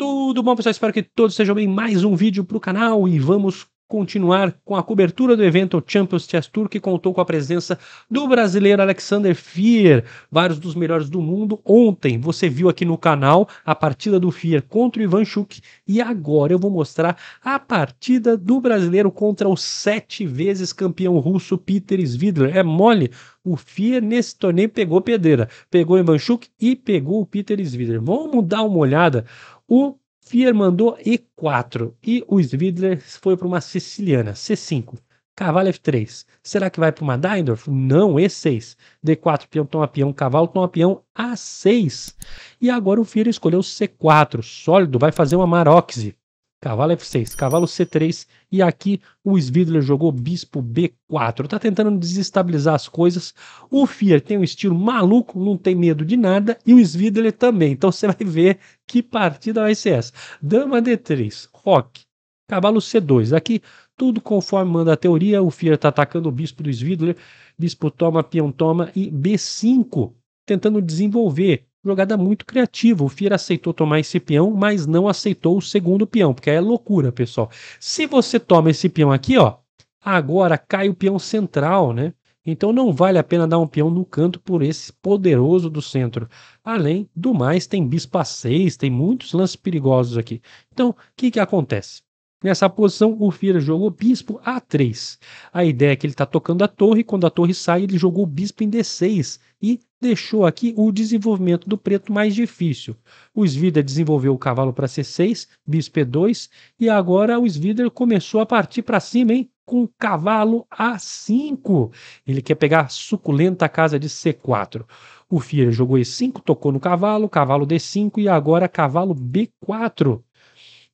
Tudo bom, pessoal? Espero que todos sejam bem. Mais um vídeo para o canal e vamos continuar com a cobertura do evento Champions Chess Tour, que contou com a presença do brasileiro Alexander Fier, vários dos melhores do mundo. Ontem você viu aqui no canal a partida do Fier contra o Ivan Chuk e agora eu vou mostrar a partida do brasileiro contra o sete vezes campeão russo Peter Svidler. É mole? O Fier nesse torneio pegou pedreira, pegou o Ivan Chuk e pegou o Peter Svidler. Vamos dar uma olhada o Fier mandou E4 e o Svidler foi para uma siciliana, C5. Cavalo F3. Será que vai para uma Dindorf? Não, E6. D4, peão, toma peão, cavalo, toma peão, A6. E agora o Fier escolheu C4. Sólido, vai fazer uma maróquise. Cavalo F6, cavalo C3 e aqui o Svidler jogou bispo B4. Tá tentando desestabilizar as coisas. O Fier tem um estilo maluco, não tem medo de nada e o Svidler também. Então você vai ver que partida vai ser essa. Dama D3, roque, cavalo C2. Aqui tudo conforme manda a teoria. O Fier tá atacando o bispo do Svidler. Bispo toma, peão toma e B5 tentando desenvolver jogada muito criativa. O Fira aceitou tomar esse peão, mas não aceitou o segundo peão, porque aí é loucura, pessoal. Se você toma esse peão aqui, ó, agora cai o peão central, né? Então não vale a pena dar um peão no canto por esse poderoso do centro. Além do mais, tem bispo a 6, tem muitos lances perigosos aqui. Então, o que, que acontece? Nessa posição, o Fira jogou bispo A3. A ideia é que ele está tocando a torre, quando a torre sai, ele jogou bispo em D6 e deixou aqui o desenvolvimento do preto mais difícil. O Svider desenvolveu o cavalo para C6, bispo E2, e agora o Svider começou a partir para cima, hein? Com o cavalo A5. Ele quer pegar a suculenta casa de C4. O Fier jogou E5, tocou no cavalo, cavalo D5 e agora cavalo B4.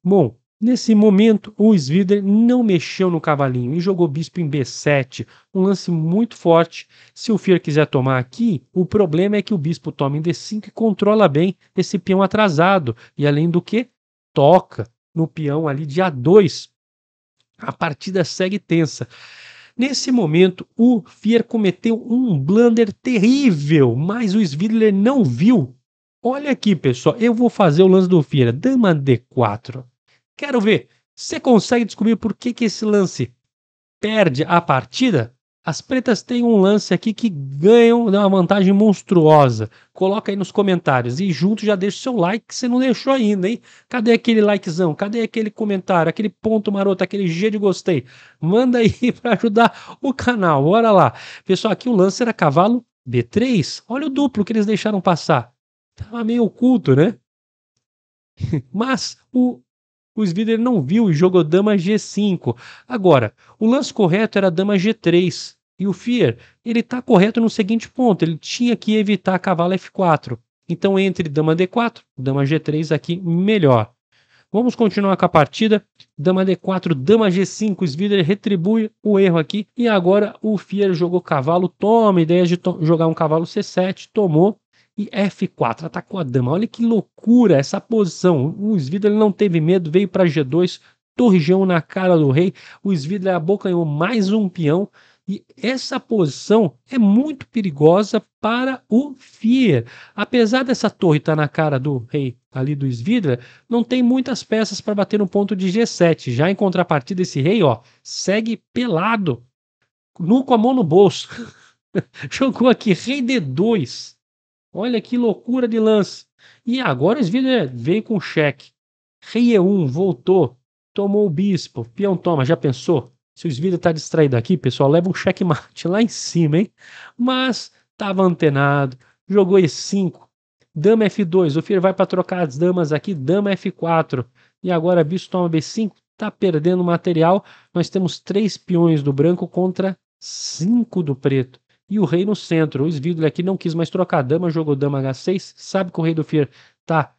Bom, Nesse momento, o Svider não mexeu no cavalinho e jogou bispo em b7, um lance muito forte. Se o Fier quiser tomar aqui, o problema é que o bispo toma em d5 e controla bem esse peão atrasado. E além do que, toca no peão ali de a2. A partida segue tensa. Nesse momento, o Fier cometeu um blunder terrível, mas o Svider não viu. Olha aqui, pessoal, eu vou fazer o lance do Fier. Dama d4 Quero ver. Você consegue descobrir por que, que esse lance perde a partida? As pretas têm um lance aqui que ganham uma vantagem monstruosa. Coloca aí nos comentários e junto já deixa o seu like que você não deixou ainda, hein? Cadê aquele likezão? Cadê aquele comentário? Aquele ponto maroto, aquele G de gostei? Manda aí para ajudar o canal. Bora lá. Pessoal, aqui o lance era cavalo B3. Olha o duplo que eles deixaram passar. Tava meio oculto, né? Mas o o Svider não viu e jogou dama G5. Agora, o lance correto era dama G3. E o Fier, ele está correto no seguinte ponto, ele tinha que evitar cavalo F4. Então, entre dama D4, dama G3 aqui, melhor. Vamos continuar com a partida. Dama D4, dama G5, Svider retribui o erro aqui. E agora o Fier jogou cavalo, toma Ideia de to jogar um cavalo C7, tomou e F4, atacou a dama. Olha que loucura essa posição. O ele não teve medo, veio para G2, torjão na cara do rei. O boca abocanhou mais um peão. E essa posição é muito perigosa para o Fier. Apesar dessa torre estar tá na cara do rei ali do Svidra, não tem muitas peças para bater no ponto de G7. Já em contrapartida, esse rei ó, segue pelado, nu com a mão no bolso. Jogou aqui rei D2. Olha que loucura de lance. E agora os vídeo veio com cheque. Rei e E1 voltou, tomou o bispo, peão toma, já pensou? Se os Svida tá distraído aqui, pessoal, leva um checkmate lá em cima, hein? Mas tava antenado, jogou E5, dama F2, o filho vai para trocar as damas aqui, dama F4, e agora bispo toma B5, tá perdendo material. Nós temos três peões do branco contra cinco do preto e o rei no centro. O Svidler aqui não quis mais trocar dama, jogou dama H6, sabe que o rei do Fier tá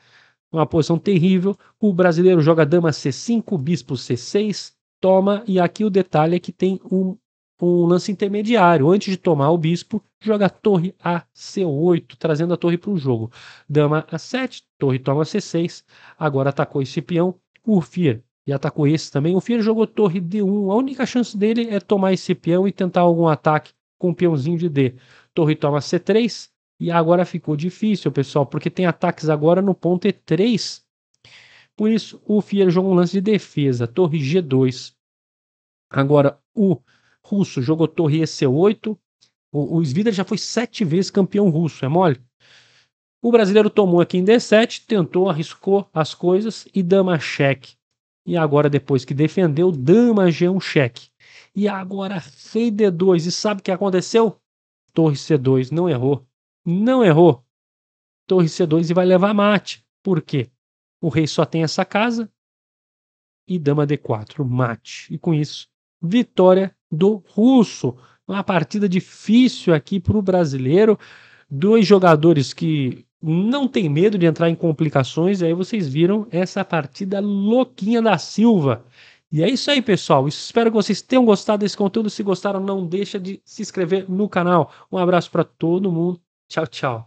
numa posição terrível. O brasileiro joga dama C5, bispo C6, toma, e aqui o detalhe é que tem um, um lance intermediário. Antes de tomar o bispo, joga a torre a C8, trazendo a torre para o jogo. Dama A7, torre toma C6, agora atacou esse peão, o Fier e atacou esse também. O Fier jogou torre D1. A única chance dele é tomar esse peão e tentar algum ataque com o peãozinho de D. Torre toma C3 e agora ficou difícil, pessoal, porque tem ataques agora no ponto E3. Por isso, o Fier jogou um lance de defesa, torre G2. Agora, o russo jogou torre EC8. O, o já foi sete vezes campeão russo, é mole? O brasileiro tomou aqui em D7, tentou, arriscou as coisas e dama cheque. E agora, depois que defendeu, dama G1 cheque. E agora rei D2. E sabe o que aconteceu? Torre C2 não errou. Não errou. Torre C2 e vai levar mate. Por quê? O rei só tem essa casa. E dama D4, mate. E com isso, vitória do russo. Uma partida difícil aqui para o brasileiro. Dois jogadores que não tem medo de entrar em complicações. E aí vocês viram essa partida louquinha da Silva. E é isso aí, pessoal. Espero que vocês tenham gostado desse conteúdo. Se gostaram, não deixa de se inscrever no canal. Um abraço para todo mundo. Tchau, tchau.